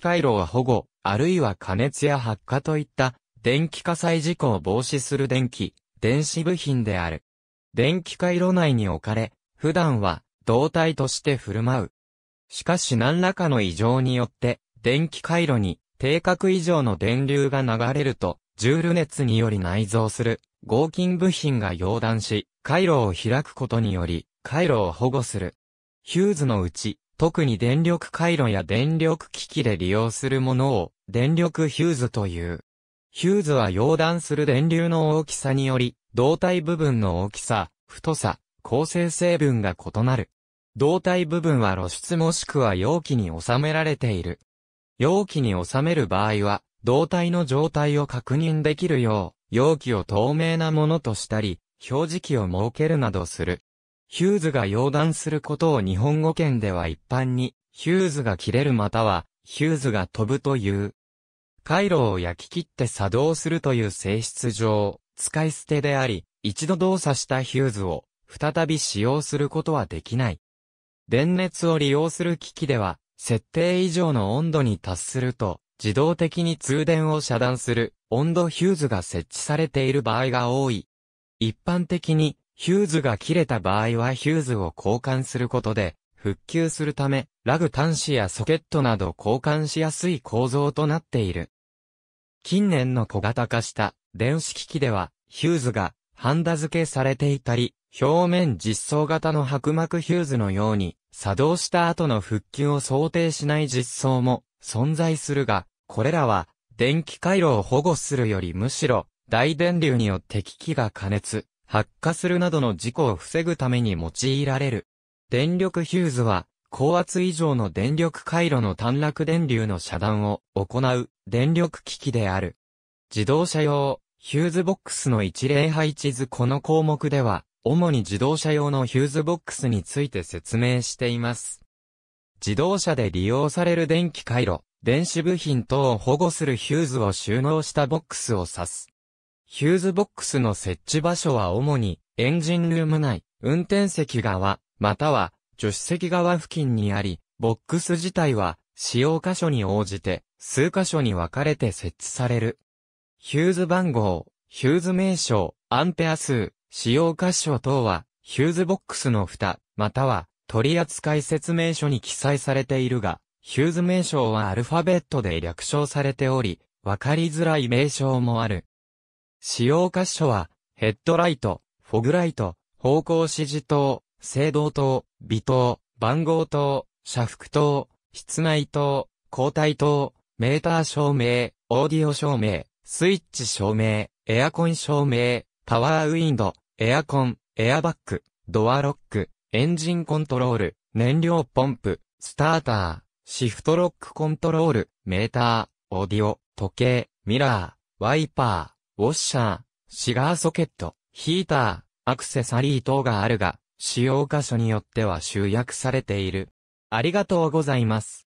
気回路は保護、あるいは加熱や発火といった、電気火災事故を防止する電気、電子部品である。電気回路内に置かれ、普段は胴体として振る舞う。しかし何らかの異常によって、電気回路に定格以上の電流が流れると、ジュール熱により内蔵する合金部品が溶断し、回路を開くことにより、回路を保護する。ヒューズのうち、特に電力回路や電力機器で利用するものを電力ヒューズという。ヒューズは溶断する電流の大きさにより、胴体部分の大きさ、太さ、構成成分が異なる。胴体部分は露出もしくは容器に収められている。容器に収める場合は、胴体の状態を確認できるよう、容器を透明なものとしたり、表示器を設けるなどする。ヒューズが溶断することを日本語圏では一般に、ヒューズが切れるまたは、ヒューズが飛ぶという。回路を焼き切って作動するという性質上、使い捨てであり、一度動作したヒューズを、再び使用することはできない。電熱を利用する機器では、設定以上の温度に達すると、自動的に通電を遮断する温度ヒューズが設置されている場合が多い。一般的にヒューズが切れた場合はヒューズを交換することで、復旧するため、ラグ端子やソケットなど交換しやすい構造となっている。近年の小型化した電子機器では、ヒューズがハンダ付けされていたり、表面実装型の薄膜ヒューズのように、作動した後の復旧を想定しない実装も存在するが、これらは電気回路を保護するよりむしろ、大電流によって機器が加熱、発火するなどの事故を防ぐために用いられる。電力ヒューズは、高圧以上の電力回路の短絡電流の遮断を行う電力機器である。自動車用、ヒューズボックスの一例配置図この項目では、主に自動車用のヒューズボックスについて説明しています。自動車で利用される電気回路、電子部品等を保護するヒューズを収納したボックスを指す。ヒューズボックスの設置場所は主に、エンジンルーム内、運転席側、または、助手席側付近にあり、ボックス自体は、使用箇所に応じて、数箇所に分かれて設置される。ヒューズ番号、ヒューズ名称、アンペア数、使用箇所等は、ヒューズボックスの蓋、または、取扱説明書に記載されているが、ヒューズ名称はアルファベットで略称されており、分かりづらい名称もある。使用箇所は、ヘッドライト、フォグライト、方向指示灯、制動灯、微灯、番号灯、車幅灯、室内灯、交代灯、メーター照明、オーディオ照明、スイッチ照明、エアコン照明、パワーウィンド、エアコン、エアバッグ、ドアロック、エンジンコントロール、燃料ポンプ、スターター、シフトロックコントロール、メーター、オーディオ、時計、ミラー、ワイパー、ウォッシャー、シガーソケット、ヒーター、アクセサリー等があるが、使用箇所によっては集約されている。ありがとうございます。